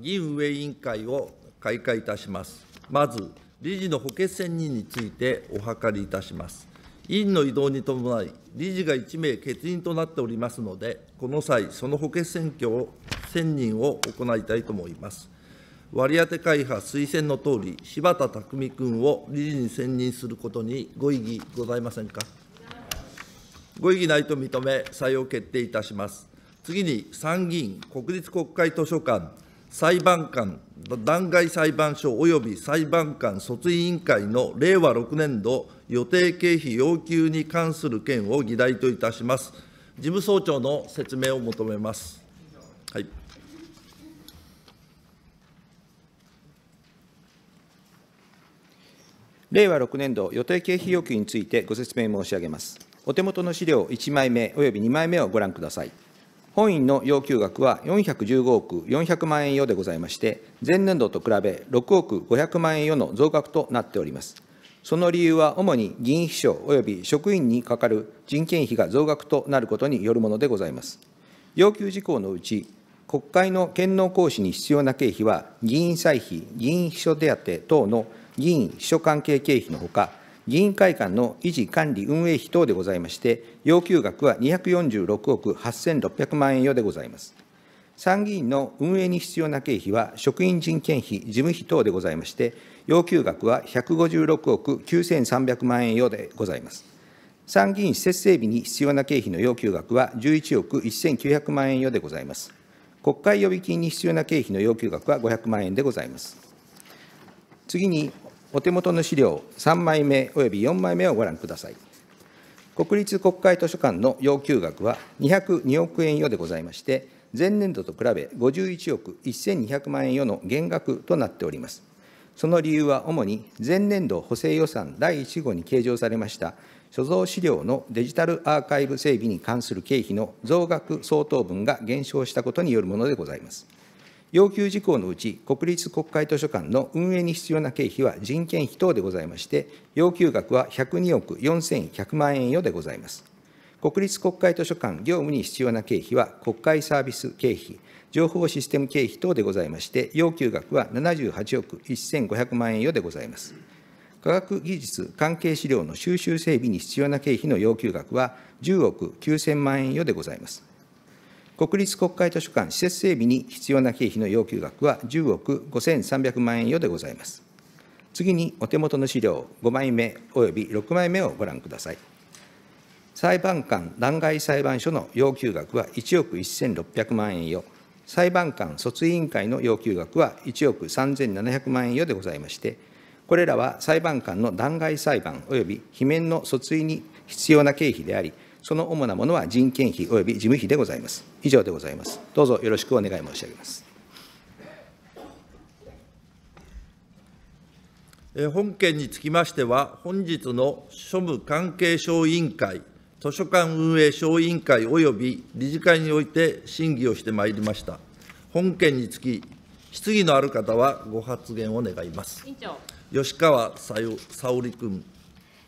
議院運営委員会を開会いたします。まず、理事の補欠選任についてお諮りいたします。委員の移動に伴い、理事が1名欠員となっておりますので、この際、その補欠選挙を選任を行いたいと思います。割り当て会派推薦のとおり、柴田匠君を理事に選任することにご異議ございませんか。ご異議ないと認め、採用決定いたします。次に参議院国立国会図書館裁判官、弾劾裁判所及び裁判官訴追委員会の令和6年度予定経費要求に関する件を議題といたします。事務総長の説明を求めます。はい。令和6年度予定経費要求についてご説明申し上げます。お手元の資料1枚目及び2枚目をご覧ください。本院の要求額は415億400万円余でございまして、前年度と比べ6億500万円余の増額となっております。その理由は主に議員秘書及び職員にかかる人件費が増額となることによるものでございます。要求事項のうち、国会の権能行使に必要な経費は、議員歳費、議員秘書手当等の議員秘書関係経費のほか、議員会館の維持管理運営費等でございまして、要求額は246億8600万円余でございます。参議院の運営に必要な経費は、職員人件費、事務費等でございまして、要求額は156億9300万円余でございます。参議院施設整備に必要な経費の要求額は11億1900万円余でございます。国会予備金に必要な経費の要求額は500万円でございます。次に、お手元の資料3枚目および4枚目をご覧ください。国立国会図書館の要求額は202億円余でございまして、前年度と比べ51億1200万円余の減額となっております。その理由は主に前年度補正予算第1号に計上されました所蔵資料のデジタルアーカイブ整備に関する経費の増額相当分が減少したことによるものでございます。要求事項のうち、国立国会図書館の運営に必要な経費は人件費等でございまして、要求額は102億4100万円余でございます。国立国会図書館業務に必要な経費は国会サービス経費、情報システム経費等でございまして、要求額は78億1500万円余でございます。科学技術関係資料の収集整備に必要な経費の要求額は10億9000万円余でございます。国立国会図書館施設整備に必要な経費の要求額は10億5300万円余でございます。次にお手元の資料5枚目及び6枚目をご覧ください。裁判官弾劾裁判所の要求額は1億1600万円余、裁判官訴追委員会の要求額は1億3700万円余でございまして、これらは裁判官の弾劾裁判及び罷免の訴追に必要な経費であり、その主なものは人件費及び事務費でございます。以上でございます。どうぞよろしくお願い申し上げます。本件につきましては、本日の庶務関係小委員会、図書館運営小委員会及び理事会において審議をしてまいりました。本件につき、質疑のある方はご発言を願います。吉川沙織君。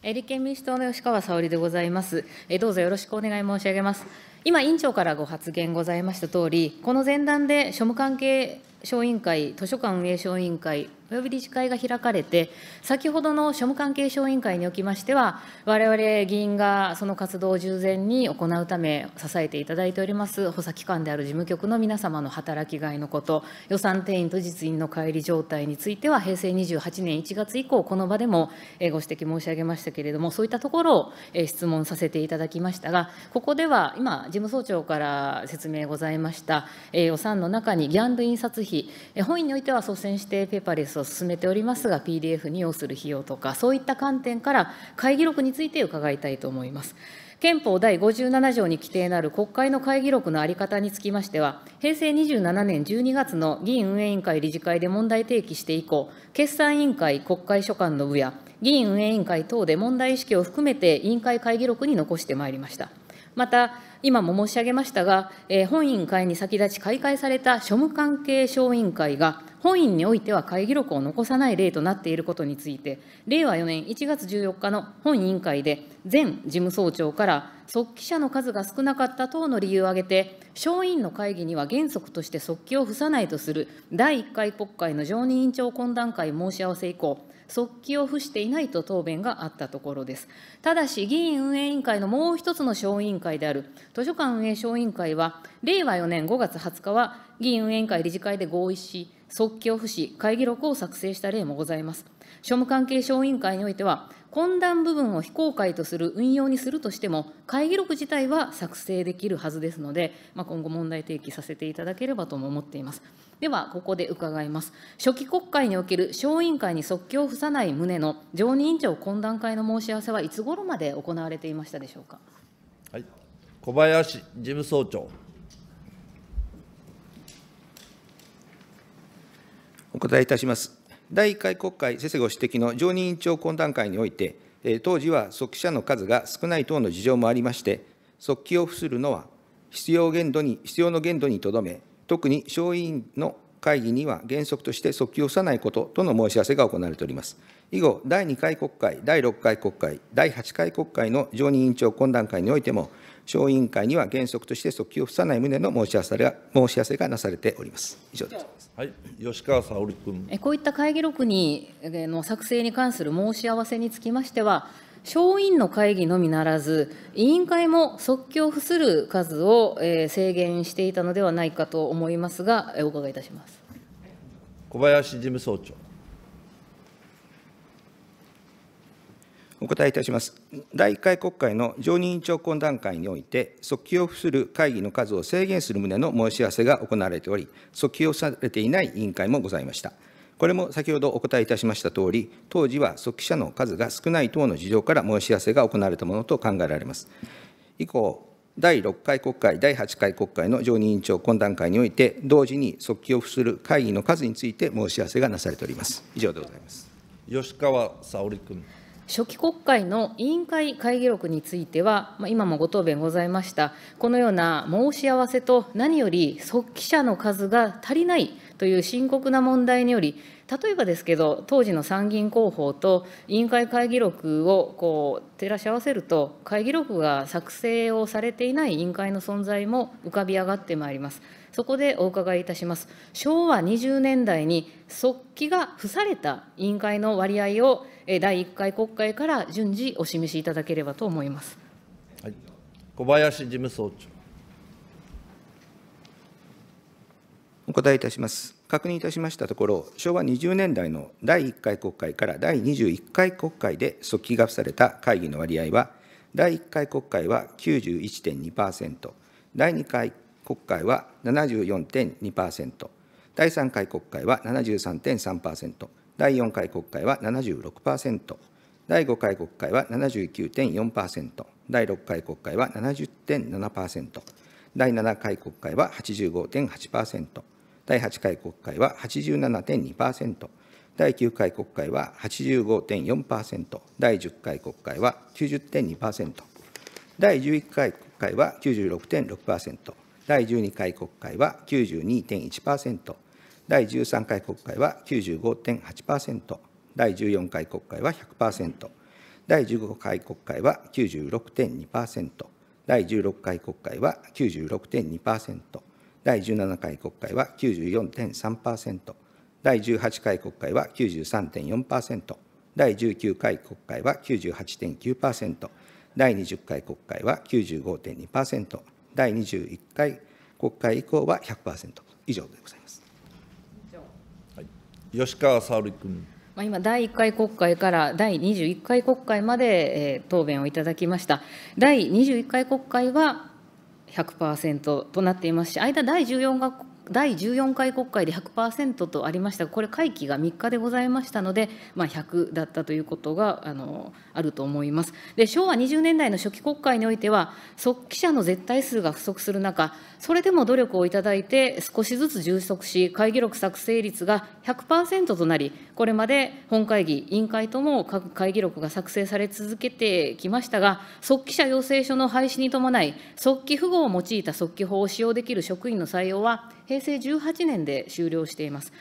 立憲民主党の吉川沙織でございます。どうぞよろしくお願い申し上げます。今、委員長からご発言ございましたとおり、この前段で庶務関係小委員会、図書館運営小委員会、および理事会が開かれて、先ほどの庶務関係小委員会におきましては、われわれ議員がその活動を従前に行うため、支えていただいております補佐機関である事務局の皆様の働きがいのこと、予算定員と実員の乖離状態については、平成28年1月以降、この場でもご指摘申し上げましたけれども、そういったところを質問させていただきましたが、ここでは今、事務総長から説明ございました、予算の中にギャンド印刷費、本院においては率先してペーパーレスを進めておりますが、PDF に要する費用とか、そういった観点から会議録について伺いたいと思います。憲法第57条に規定のある国会の会議録のあり方につきましては、平成27年12月の議員運営委員会理事会で問題提起して以降、決算委員会国会所管の部や、議員運営委員会等で問題意識を含めて委員会会議録に残してまいりました。また、今も申し上げましたが、え本委員会に先立ち開会された庶務関係小委員会が、本院においては会議録を残さない例となっていることについて、令和4年1月14日の本委員会で、前事務総長から、即記者の数が少なかった等の理由を挙げて、小委員の会議には原則として即記を付さないとする第1回国会の常任委員長懇談会申し合わせ以降、即帰を付していないと答弁があったところです。ただし、議員運営委員会のもう一つの小委員会である図書館運営小委員会は、令和4年5月20日は議員運営委員会理事会で合意し、即興不死、会議録を作成した例もございます。庶務関係小委員会においては、懇談部分を非公開とする運用にするとしても、会議録自体は作成できるはずですので、まあ、今後問題提起させていただければとも思っています。では、ここで伺います。初期国会における小委員会に即興を付さない旨の常任委員長懇談会の申し合わせはいつ頃まで行われていましたでしょうか。はい、小林事務総長。お答えいたします。第1回国会、先生ご指摘の常任委員長懇談会において、当時は即記者の数が少ない等の事情もありまして、即記を付するのは必要限度に、必要の限度にとどめ、特に小委員の会議には原則として即記を付さないこととの申し合わせが行われております。以後、第2回国会、第6回国会、第8回国会の常任委員長懇談会においても、小委員会には原則として訴求を付さない旨の申し合わせが申し合わせがなされております。以上です。はい、吉川沙織君。こういった会議録にの作成に関する申し合わせにつきましては、小委員の会議のみならず、委員会も即興付する数を制限していたのではないかと思いますが、お伺いいたします小林事務総長。お答えいたします。第1回国会の常任委員長懇談会において、即帰を付する会議の数を制限する旨の申し合わせが行われており、即帰をされていない委員会もございました。これも先ほどお答えいたしましたとおり、当時は即帰者の数が少ない等の事情から申し合わせが行われたものと考えられます。以降、第6回国会、第8回国会の常任委員長懇談会において、同時に即帰を付する会議の数について申し合わせがなされております。以上でございます。吉川沙織君。初期国会の委員会会議録については、まあ、今もご答弁ございました、このような申し合わせと、何より即帰者の数が足りないという深刻な問題により、例えばですけど、当時の参議院広報と委員会会議録をこう照らし合わせると、会議録が作成をされていない委員会の存在も浮かび上がってまいります。そこでお伺いいたします。昭和20年代に速記が付された委員会の割合を第1回国会から順次お示しいただければと思います。はい、小林事務総長。お答えいたします。確認いたしましたところ、昭和20年代の第1回国会から第21回国会で即帰が付された会議の割合は、第1回国会は91.2%、第2回国会は74.2%、第3回国会は73.3%、第4回国会は76%、第5回国会は79.4%、第6回国会は70.7%、第7回国会は85.8%、第8回国会は87.2%、第9回国会は85.4%、第10回国会は90.2%、第11回国会は96.6%、第12回国会は92.1%、第13回国会は95.8%、第14回国会は100%、第15回国会は96.2%、第16回国会は96.2%、第17回国会は94.3%、第18回国会は93.4%、第19回国会は98.9%、第20回国会は95.2%、第21回国会以降は100%、以上でございます。はい、吉川沙織君。今、第1回国会から第21回国会まで、答弁をいただきました。第21回国会は100%となっていますし間第14学校第14回国会で100%とありましたが、これ、会期が3日でございましたので、まあ、100だったということがあのあると思います。で、昭和20年代の初期国会においては、即記者の絶対数が不足する中、それでも努力をいただいて、少しずつ充足し、会議録作成率が100%となり、これまで本会議、委員会とも各会議録が作成され続けてきましたが、即記者要請書の廃止に伴い、即記符号を用いた即記法を使用できる職員の採用は、平成18年で終了しています。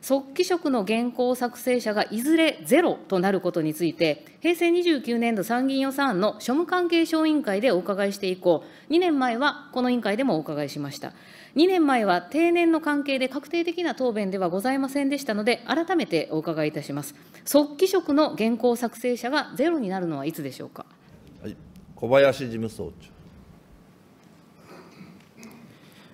即帰職の原稿作成者がいずれゼロとなることについて、平成29年度参議院予算案の庶務関係小委員会でお伺いして以降、2年前はこの委員会でもお伺いしました。2年前は定年の関係で確定的な答弁ではございませんでしたので、改めてお伺いいたします。即帰職の原稿作成者がゼロになるのはいつでしょうか。はい、小林事務総長。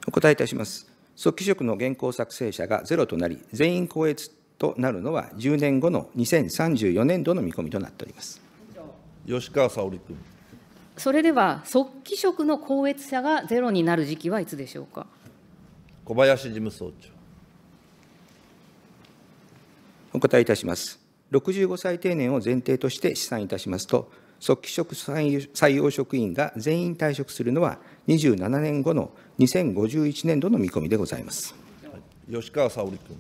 お答えいたします。即帰職の現行作成者がゼロとなり、全員公越となるのは10年後の2034年度の見込みとなっております。吉川沙織君。それでは、即帰職の公越者がゼロになる時期はいつでしょうか。小林事務総長。お答えいたします。65歳定年を前提として試算いたしますと、即帰職採用職員が全員退職するのは27年後の2051年度の見込みでございます。吉川沙織君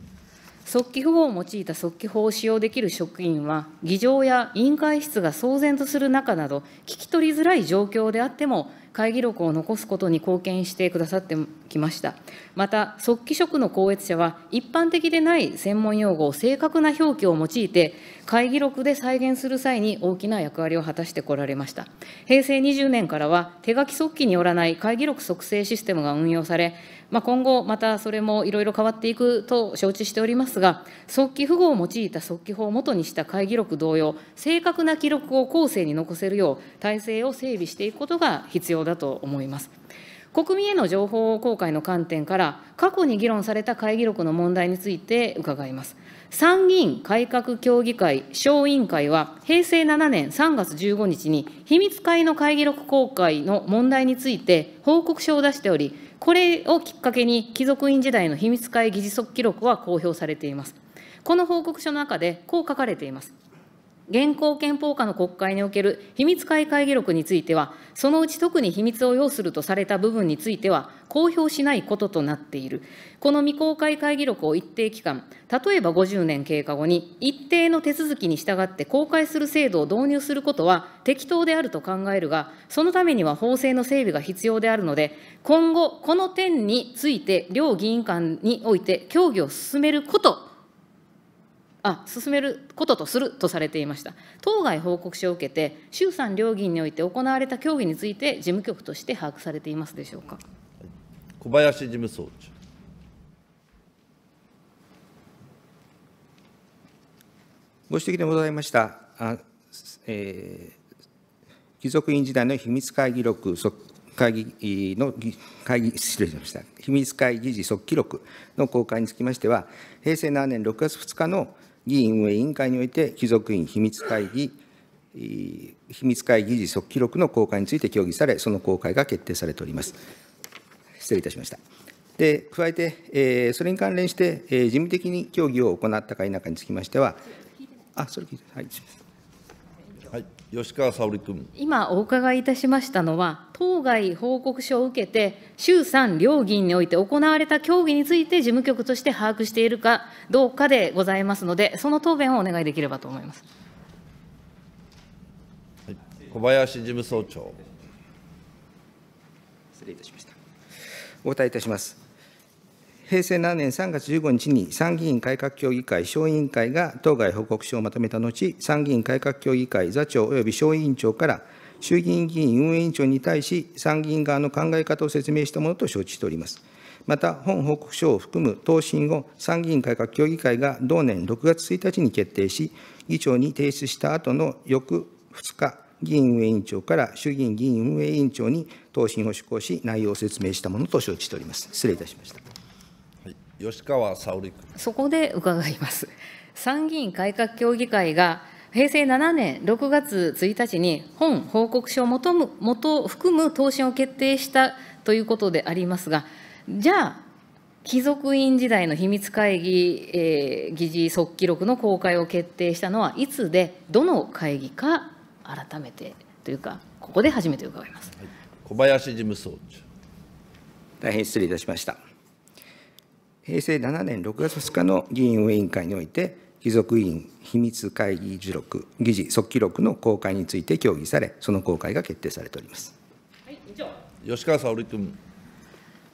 即帰法を用いた速記法を使用できる職員は、議場や委員会室が騒然とする中など、聞き取りづらい状況であっても、会議録を残すことに貢献してくださってきました。また、即帰職の校閲者は、一般的でない専門用語を正確な表記を用いて、会議録で再現する際に大きな役割を果たしてこられました。平成20年からは、手書き即帰によらない会議録作成システムが運用され、まあ、今後、またそれもいろいろ変わっていくと承知しておりますが、速記符号を用いた速記法をもとにした会議録同様、正確な記録を後世に残せるよう、体制を整備していくことが必要だと思います。国民への情報公開の観点から、過去に議論された会議録の問題について伺います。参議院改革協議会小委員会は、平成7年3月15日に、秘密会の会議録公開の問題について報告書を出しており、これをきっかけに貴族院時代の秘密会議事則記録は公表されていますこの報告書の中でこう書かれています現行憲法下の国会における秘密会会議録については、そのうち特に秘密を要するとされた部分については、公表しないこととなっている。この未公開会議録を一定期間、例えば50年経過後に、一定の手続きに従って公開する制度を導入することは適当であると考えるが、そのためには法制の整備が必要であるので、今後、この点について、両議員間において協議を進めることあ進めることとするとされていました。当該報告書を受けて、衆参両議院において行われた協議について、事務局として把握されていますでしょうか。小林事務総長。ご指摘でございました、あえー、貴族院時代の秘密会議録、会議の会議、失礼しました、秘密会議時速記録の公開につきましては、平成7年6月2日の議員運営委員会において、貴族院秘密会議、秘密会議時即記録の公開について協議され、その公開が決定されております。失礼いたしました。で加えて、えー、それに関連して、えー、事務的に協議を行ったか否かにつきましては、あそれ聞いて、はい、吉川沙織君。今、お伺いいたしましたのは、当該報告書を受けて、衆参両議員において行われた協議について、事務局として把握しているかどうかでございますので、その答弁をお願いできればと思います。はい、小林事務総長。失礼いたしました。お答えいたします。平成7年3月15日に参議院改革協議会小委員会が当該報告書をまとめた後、参議院改革協議会座長及び小委員長から衆議院議員運営委員長に対し、参議院側の考え方を説明したものと承知しております。また、本報告書を含む答申を参議院改革協議会が同年6月1日に決定し、議長に提出した後の翌2日、議院運営委員長から衆議院議員運営委員長に答申を施行し、内容を説明したものと承知しております。失礼いたしました。吉川沙織君そこで伺います参議院改革協議会が平成7年6月1日に本報告書をもとむ含む答申を決定したということでありますがじゃあ貴族院時代の秘密会議、えー、議事即記録の公開を決定したのはいつでどの会議か改めてというかここで初めて伺います、はい、小林事務総長大変失礼いたしました平成7年6月2日の議員運営委員会において、貴族委員秘密会議事録、議事即記録の公開について協議され、その公開が決定されております。はい、以上吉川沙織君。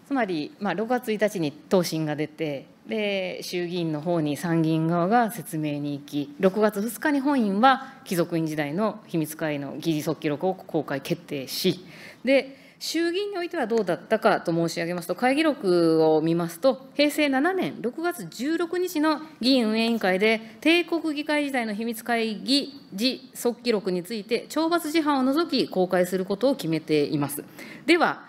つまり、まあ、6月1日に答申が出て、で衆議院の方に参議院側が説明に行き、6月2日に本院は貴族院時代の秘密会の議事即記録を公開決定し、で衆議院においてはどうだったかと申し上げますと、会議録を見ますと、平成7年6月16日の議院運営委員会で、帝国議会時代の秘密会議時速記録について、懲罰事犯を除き公開することを決めています。では、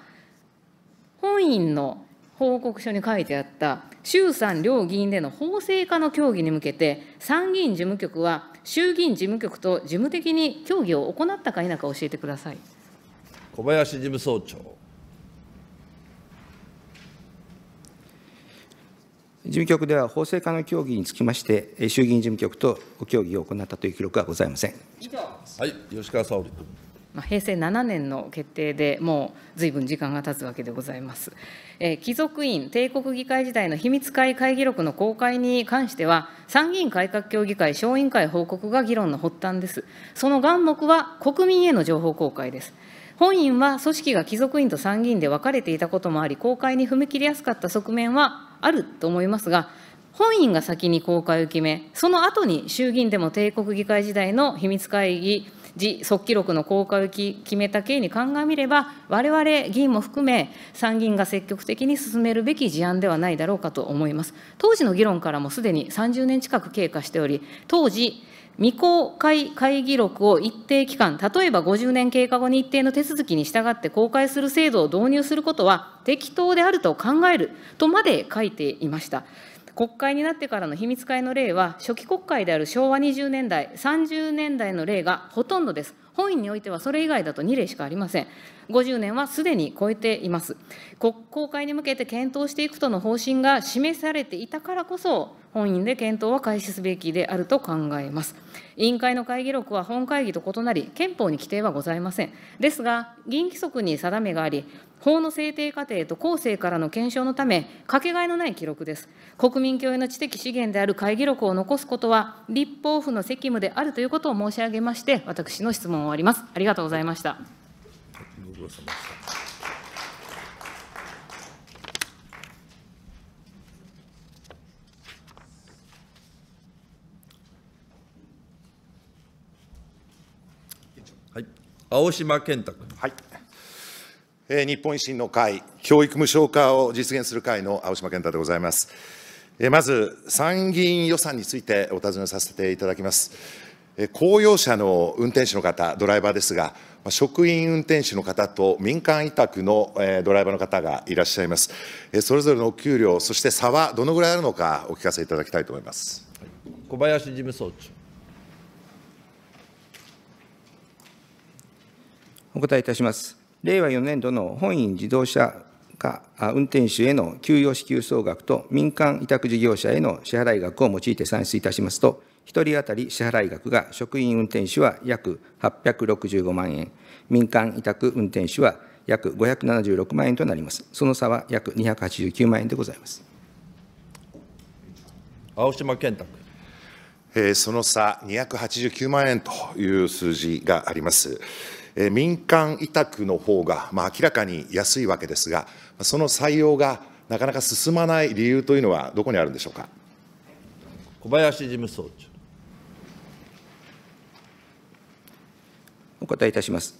本院の報告書に書いてあった衆参両議員での法制化の協議に向けて、参議院事務局は衆議院事務局と事務的に協議を行ったか否か教えてください。小林事務総長。事務局では法制化の協議につきまして、衆議院事務局と協議を行ったという記録はございません。はい、吉川沙織君。まあ、平成7年の決定でもう随分時間が経つわけでございます。えー、貴族院帝国議会時代の秘密会会議録の公開に関しては、参議院改革協議会小委員会報告が議論の発端です。その眼目は国民への情報公開です。本院は組織が貴族院と参議院で分かれていたこともあり、公開に踏み切りやすかった側面はあると思いますが、本院が先に公開を決め、その後に衆議院でも帝国議会時代の秘密会議時即記録の公開を決めた経緯に鑑みれば、われわれ議員も含め、参議院が積極的に進めるべき事案ではないだろうかと思います。当時の議論からもすでに30年近く経過しており、当時、未公開会議録を一定期間、例えば50年経過後に一定の手続きに従って公開する制度を導入することは適当であると考えるとまで書いていました。国会になってからの秘密会の例は、初期国会である昭和20年代、30年代の例がほとんどです。本院においてはそれ以外だと2例しかありません。50年はすでに超えています。国公開に向けて検討していくとの方針が示されていたからこそ、本院で検討は開始すべきであると考えます。委員会の会議録は本会議と異なり、憲法に規定はございません。ですが、議員規則に定めがあり、法の制定過程と後世からの検証のため、かけがえのない記録です。国民共有の知的資源である会議録を残すことは、立法府の責務であるということを申し上げまして、私の質問を終わります。ありがとうございました。青島健太君。はいえー、日本維新の会、教育無償化を実現する会の青島健太でございます。えー、まず、参議院予算についてお尋ねさせていただきます。えー、公用車の運転手の方、ドライバーですが、職員運転手の方と民間委託の、えー、ドライバーの方がいらっしゃいます。えー、それぞれのお給料、そして差はどのぐらいあるのか、お聞かせいただきたいと思います。小林事務総長。お答えいたします。令和4年度の本院自動車化運転手への給与支給総額と民間委託事業者への支払額を用いて算出いたしますと、1人当たり支払額が職員運転手は約865万円、民間委託運転手は約576万円となります。その差は約289万円でございます。青島健太君。えー、その差289万円という数字があります。民間委託の方が明らかに安いわけですが、その採用がなかなか進まない理由というのは、どこにあるんでしょうか小林事務総長。お答えいたします。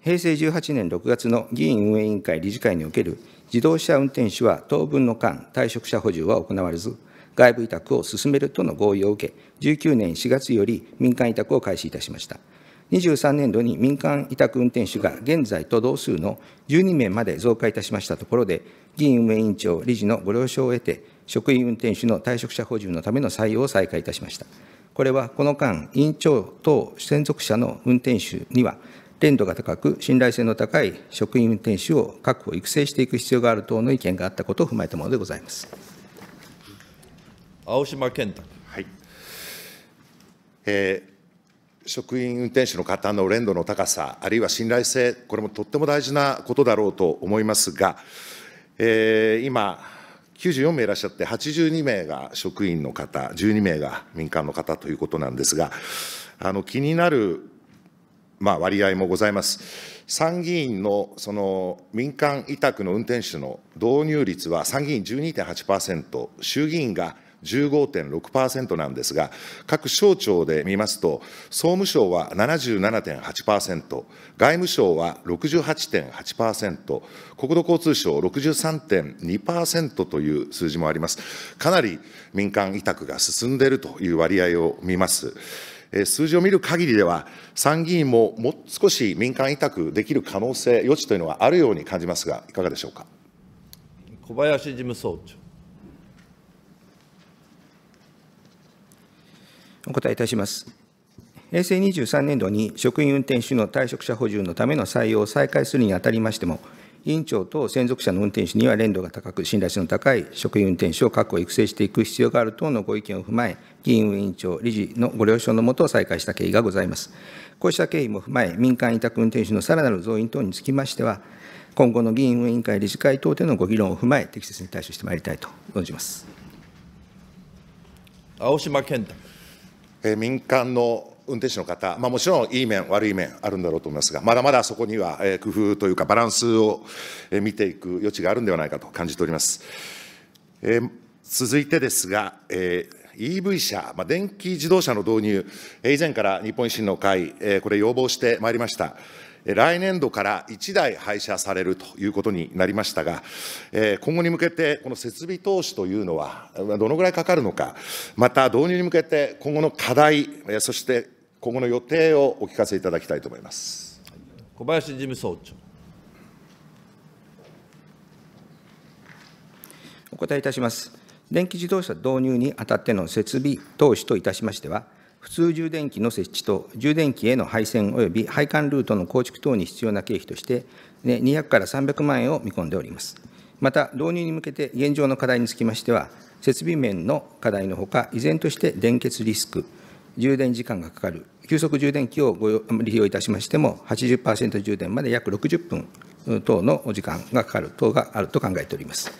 平成18年6月の議員運営委員会理事会における自動車運転手は当分の間、退職者補充は行われず、外部委託を進めるとの合意を受け、19年4月より民間委託を開始いたしました。23年度に民間委託運転手が現在と同数の12名まで増加いたしましたところで、議院運営委員長、理事のご了承を得て、職員運転手の退職者補充のための採用を再開いたしました。これはこの間、委員長等専属者の運転手には、連度が高く、信頼性の高い職員運転手を確保、育成していく必要がある等の意見があったことを踏まえたものでございます。青島健太。はいえー職員運転手の方の連度の高さ、あるいは信頼性、これもとっても大事なことだろうと思いますが、えー、今、94名いらっしゃって、82名が職員の方、12名が民間の方ということなんですが、あの気になる、まあ、割合もございます。参議院のその民間委託の運転手の導入率は、参議院12.8%、衆議院が15.6%なんですが、各省庁で見ますと、総務省は77.8%、外務省は68.8%、国土交通省63.2%という数字もあります。かなり民間委託が進んでいるという割合を見ます。数字を見る限りでは、参議院ももう少し民間委託できる可能性、余地というのはあるように感じますが、いかがでしょうか小林事務総長。お答えいたします。平成23年度に職員運転手の退職者補充のための採用を再開するにあたりましても、委員長等専属者の運転手には連度が高く、信頼性の高い職員運転手を確保、育成していく必要がある等のご意見を踏まえ、議員委員長、理事のご了承のもと再開した経緯がございます。こうした経緯も踏まえ、民間委託運転手のさらなる増員等につきましては、今後の議員運営委員会、理事会等でのご議論を踏まえ、適切に対処してまいりたいと存じます。青島健太民間の運転手の方、まあ、もちろんいい面、悪い面あるんだろうと思いますが、まだまだそこには工夫というか、バランスを見ていく余地があるんではないかと感じております。えー、続いてですが、えー EV 車、まあ、電気自動車の導入、以前から日本維新の会、これ、要望してまいりました。来年度から1台廃車されるということになりましたが、今後に向けて、この設備投資というのは、どのぐらいかかるのか、また導入に向けて今後の課題、そして今後の予定をお聞かせいただきたいと思います。小林事務総長。お答えいたします。電気自動車導入にあたっての設備投資といたしましては、普通充電器の設置と充電器への配線及び配管ルートの構築等に必要な経費として、200から300万円を見込んでおります。また、導入に向けて現状の課題につきましては、設備面の課題のほか、依然として電結リスク、充電時間がかかる、急速充電器をご利用いたしましても、80%充電まで約60分等のお時間がかかる等があると考えております。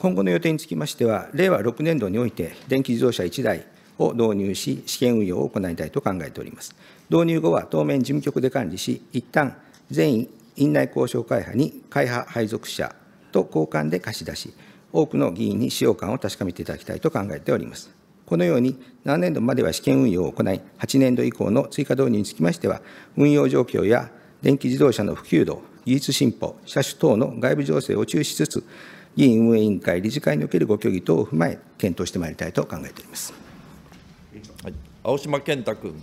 今後の予定につきましては、令和6年度において、電気自動車1台、を導入し、試験運用を行いたいと考えております。導入後は当面事務局で管理し、一旦全員院内交渉会派に会派配属者と交換で貸し出し、多くの議員に使用感を確かめていただきたいと考えております。このように、7年度までは試験運用を行い、8年度以降の追加導入につきましては、運用状況や電気自動車の普及度、技術進歩、車種等の外部情勢を注視しつつ、議員運営委員会、理事会におけるご協議等を踏まえ、検討してまいりたいと考えております。はい、青島健太君。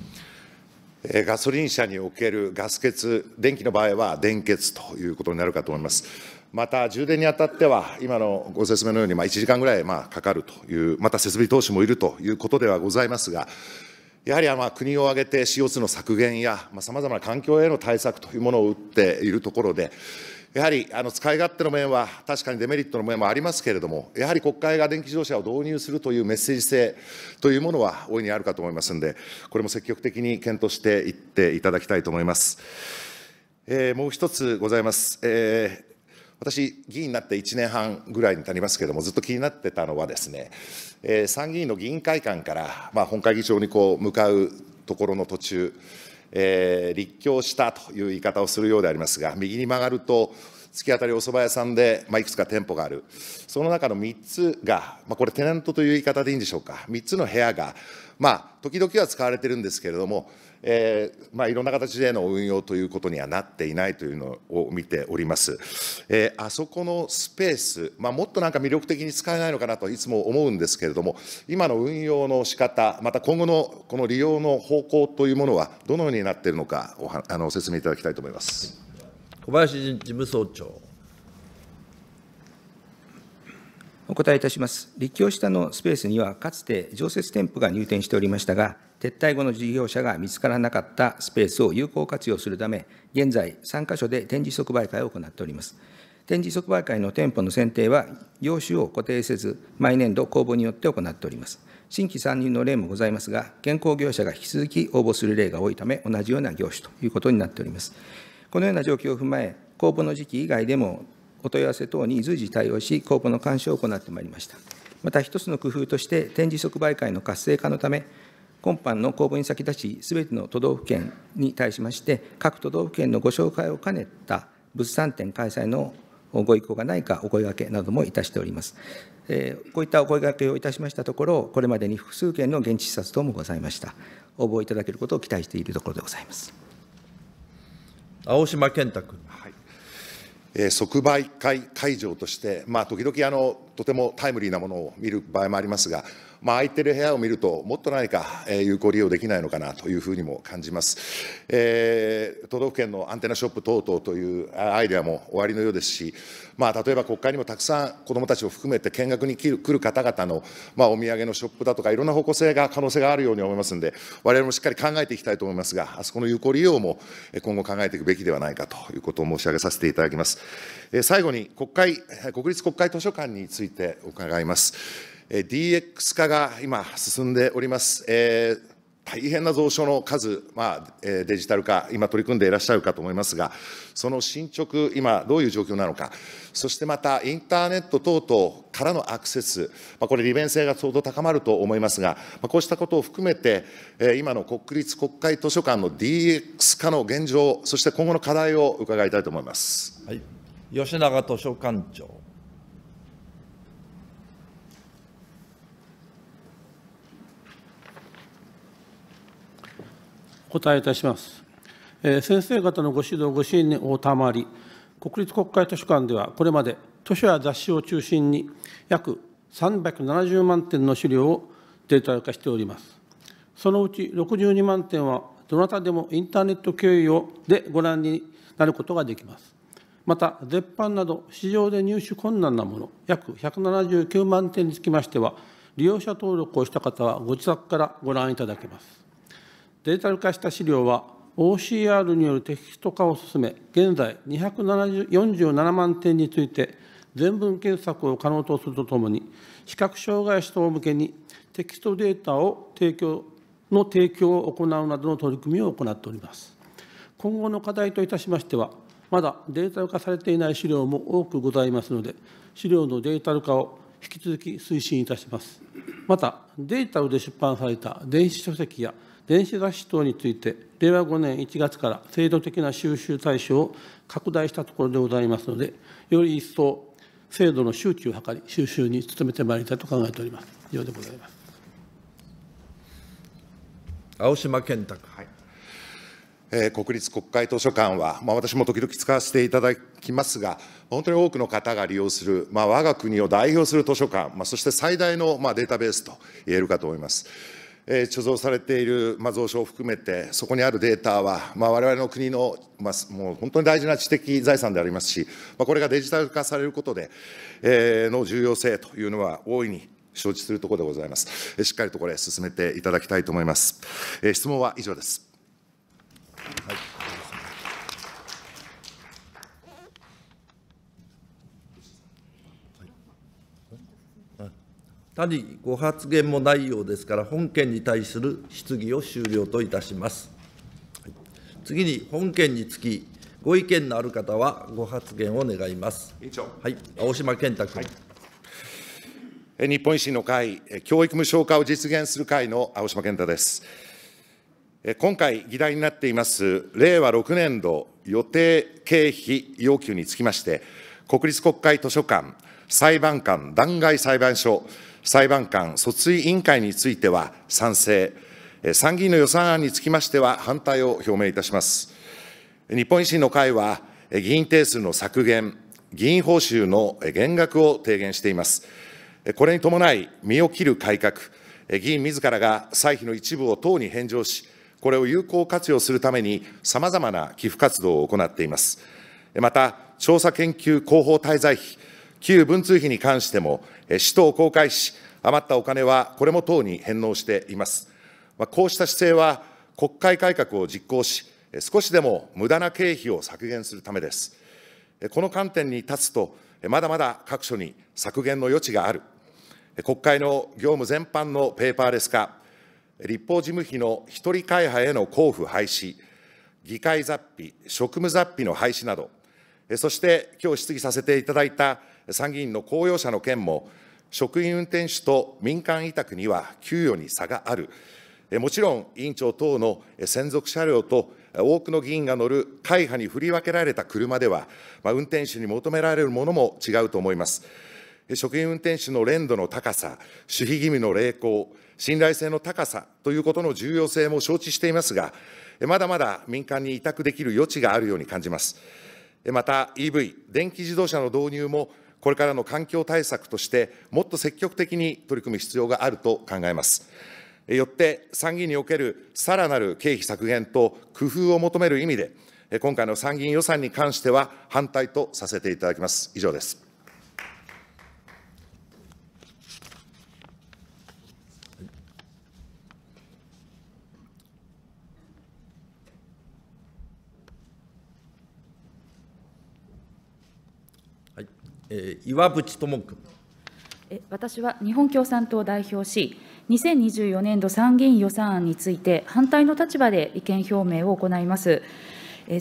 ガソリン車におけるガス欠、電気の場合は電欠ということになるかと思います。また充電にあたっては、今のご説明のように、ま1時間ぐらいまかかるという、また設備投資もいるということではございますが、やはりま国を挙げて CO2 の削減や、さまざ、まな環境への対策というものを打っているところで、やはりあの使い勝手の面は、確かにデメリットの面もありますけれども、やはり国会が電気自動車を導入するというメッセージ性というものは大いにあるかと思いますので、これも積極的に検討していっていただきたいと思います。えー、もう一つございます。えー私、議員になって1年半ぐらいになりますけれども、ずっと気になってたのはですね、えー、参議院の議員会館から、まあ、本会議場にこう向かうところの途中、えー、立教したという言い方をするようでありますが、右に曲がると、突き当たりお蕎麦屋さんで、まあ、いくつか店舗がある、その中の3つが、まあ、これ、テナントという言い方でいいんでしょうか、3つの部屋が、まあ、時々は使われてるんですけれども、えー、まあ、いろんな形での運用ということにはなっていないというのを見ております。えー、あそこのスペース、まあ、もっとなんか魅力的に使えないのかなといつも思うんですけれども、今の運用の仕方、また今後のこの利用の方向というものは、どのようになっているのか、おはあの説明いただきたいと思います。小林事務総長。お答えいたします。立教下のスペースには、かつて常設店舗が入店しておりましたが、撤退後の事業者が見つからなかったスペースを有効活用するため、現在、3カ所で展示即売会を行っております。展示即売会の店舗の選定は、業種を固定せず、毎年度公募によって行っております。新規参入の例もございますが、現行業者が引き続き応募する例が多いため、同じような業種ということになっております。このような状況を踏まえ、公募の時期以外でもお問い合わせ等に随時対応し、公募の監視を行ってまいりました。また一つの工夫として、展示即売会の活性化のため、今般の公募に先立ち、すべての都道府県に対しまして、各都道府県のご紹介を兼ねた物産展開催のご意向がないか、お声がけなどもいたしております。えー、こういったお声がけをいたしましたところ、これまでに複数件の現地視察等もございました。応募いただけることを期待しているところでございます。青島健太君。はいえー、即売会会場として、まあ、時々あのとてもタイムリーなものを見る場合もありますが、まあ、空いてる部屋を見ると、もっと何か、え有効利用できないのかなというふうにも感じます。えー、都道府県のアンテナショップ等々というアイデアも終わりのようですし、まあ、例えば国会にもたくさん子どもたちを含めて見学に来る方々の、まあ、お土産のショップだとか、いろんな方向性が、可能性があるように思いますので、われわれもしっかり考えていきたいと思いますが、あそこの有効利用も今後考えていくべきではないかということを申し上げさせていただきます。え最後に国会、国立国会図書館について伺います。DX 化が今、進んでおります。えー大変な蔵書の数、まあ、デジタル化、今取り組んでいらっしゃるかと思いますが、その進捗、今、どういう状況なのか、そしてまた、インターネット等々からのアクセス、まあ、これ、利便性が相当高まると思いますが、まあ、こうしたことを含めて、今の国立国会図書館の DX 化の現状、そして今後の課題を伺いたいと思います。はい、吉永図書館長答えいたします。え先生方のご指導、ご支援にお賜り、国立国会図書館ではこれまで図書や雑誌を中心に約370万点の資料をデータ化しております。そのうち62万点はどなたでもインターネット経由でご覧になることができます。また、絶版など市場で入手困難なもの、約179万点につきましては、利用者登録をした方はご自宅からご覧いただけます。デジタル化した資料は OCR によるテキスト化を進め、現在247万点について、全文検索を可能とするとともに、視覚障害者等向けにテキストデータを提供の提供を行うなどの取り組みを行っております。今後の課題といたしましては、まだデジタル化されていない資料も多くございますので、資料のデジタル化を引き続き推進いたします。また、デジタルで出版された電子書籍や電子雑誌等について令和5年1月から制度的な収集対象を拡大したところでございますのでより一層制度の周知を図り収集に努めてまいりたいと考えております以上でございます青島健太君、はいえー、国立国会図書館は、まあ、私も時々使わせていただきますが、本当に多くの方が利用する、まあ、我が国を代表する図書館、まあ、そして最大の、まあ、データベースと言えるかと思います。貯蔵されている蔵書を含めて、そこにあるデータは、われわれの国のもう本当に大事な知的財産でありますし、これがデジタル化されることで、の重要性というのは大いに承知するところでございます。しっかりとこれ、進めていただきたいと思います。質問は以上です。はい他にご発言もないようですから、本件に対する質疑を終了といたします。次に本件につき、ご意見のある方はご発言を願います。委員長。はい、青島健太君。はい日本維新の会、教育無償化を実現する会の青島健太です。今回、議題になっています令和6年度予定経費要求につきまして、国立国会図書館、裁判官、弾劾裁判所、裁判官訴追委員会については賛成、参議院の予算案につきましては反対を表明いたします。日本維新の会は、議員定数の削減、議員報酬の減額を提言しています。これに伴い、身を切る改革、議員自らが歳費の一部を党に返上し、これを有効活用するために、さまざまな寄付活動を行っています。また、調査研究広報滞在費、旧文通費に関しても、使途を公開し、余ったお金はこれも党に返納しています。こうした姿勢は、国会改革を実行し、少しでも無駄な経費を削減するためです。この観点に立つと、まだまだ各所に削減の余地がある、国会の業務全般のペーパーレス化、立法事務費の一人会派への交付廃止、議会雑費、職務雑費の廃止など、そしてきょう質疑させていただいた参議院の公用車の件も、職員運転手と民間委託には給与に差がある、もちろん委員長等の専属車両と多くの議員が乗る会派に振り分けられた車では、まあ、運転手に求められるものも違うと思います。職員運転手の連度の高さ、守秘義務の励行、信頼性の高さということの重要性も承知していますが、まだまだ民間に委託できる余地があるように感じます。また EV、電気自動車の導入もこれからの環境対策として、もっと積極的に取り組む必要があると考えます。よって、参議院におけるさらなる経費削減と工夫を求める意味で、今回の参議院予算に関しては反対とさせていただきます。以上です。岩渕智君。私は日本共産党を代表し、2024年度参議院予算案について、反対の立場で意見表明を行います。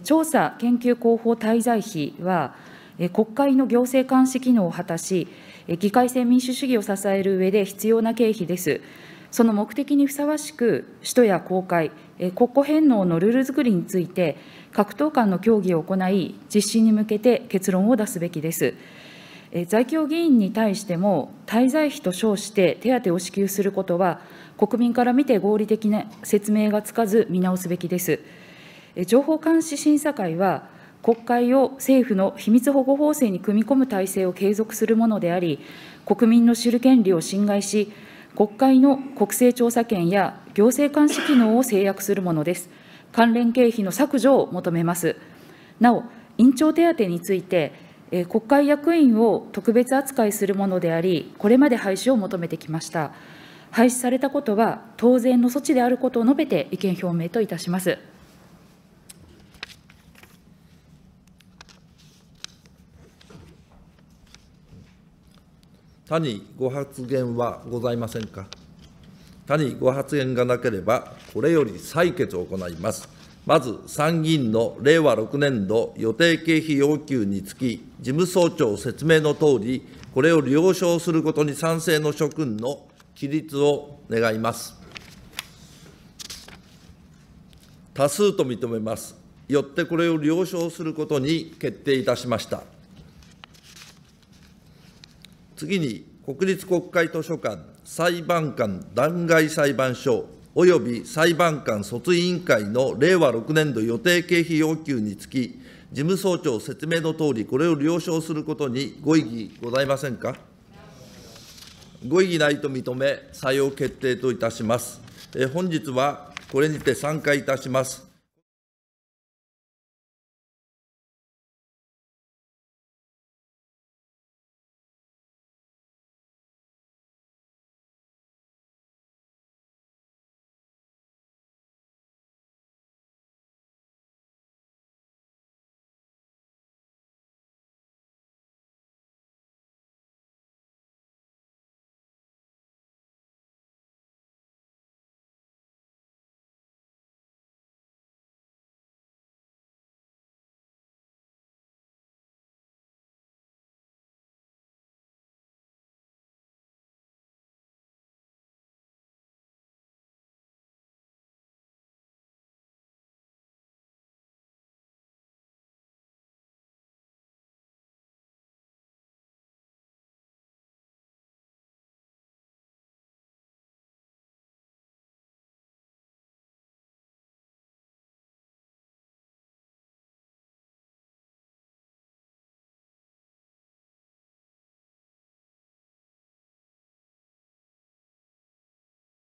調査研究広報滞在費は、国会の行政監視機能を果たし、議会制民主主義を支える上で必要な経費です。その目的にふさわしく、使途や公開、国庫返納のルール作りについて、各党間の協議を行い、実施に向けて結論を出すべきです。在京議員に対しても、滞在費と称して手当を支給することは、国民から見て合理的な説明がつかず、見直すべきです。情報監視審査会は、国会を政府の秘密保護法制に組み込む体制を継続するものであり、国民の知る権利を侵害し、国会の国政調査権や行政監視機能を制約するものです。関連経費の削除を求めます。なお、院長手当について、え国会役員を特別扱いするものであり、これまで廃止を求めてきました。廃止されたことは当然の措置であることを述べて意見表明といたします。他にご発言はございませんか。他にご発言がなければ、これより採決を行います。まず参議院の令和6年度予定経費要求につき、事務総長説明のとおり、これを了承することに賛成の諸君の起立を願います。多数と認めます。よってこれを了承することに決定いたしました。次に、国立国会図書館、裁判官弾劾裁判所および裁判官訴追委員会の令和6年度予定経費要求につき、事務総長説明のとおり、これを了承することにご異議ございませんか。ご異議ないと認め、採用決定といたします。え本日はこれにて散会いたします。